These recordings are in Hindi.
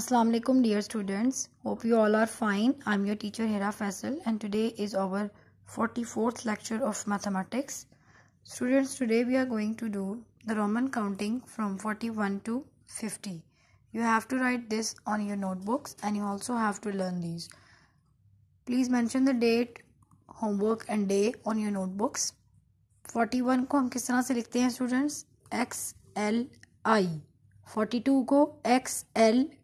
Assalamu alaikum dear students hope you all are fine i'm your teacher Hera Faisal and today is our 44th lecture of mathematics students today we are going to do the roman counting from 41 to 50 you have to write this on your notebooks and you also have to learn these please mention the date homework and day on your notebooks 41 को हम किस तरह से लिखते हैं students X L 42 को X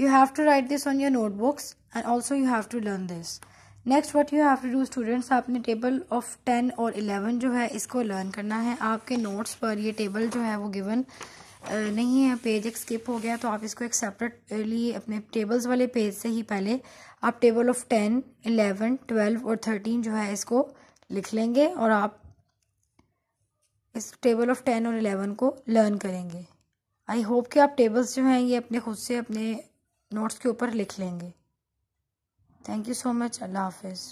You have to write this on your notebooks and also you have to learn this. Next what you have to do students आपने टेबल ऑफ टेन और इलेवन जो है इसको लर्न करना है आपके नोट्स पर ये टेबल जो है वो गिवन नहीं है पेज एक स्किप हो गया तो आप इसको एक सेपरेटली अपने टेबल्स वाले पेज से ही पहले आप table of ten eleven twelve और थर्टीन जो है इसको लिख लेंगे और आप इस टेबल ऑफ टेन और इलेवन को लर्न करेंगे आई होप कि आप टेबल्स जो हैं ये अपने खुद से अपने नोट्स के ऊपर लिख लेंगे थैंक यू सो मच अल्लाह हाफिज़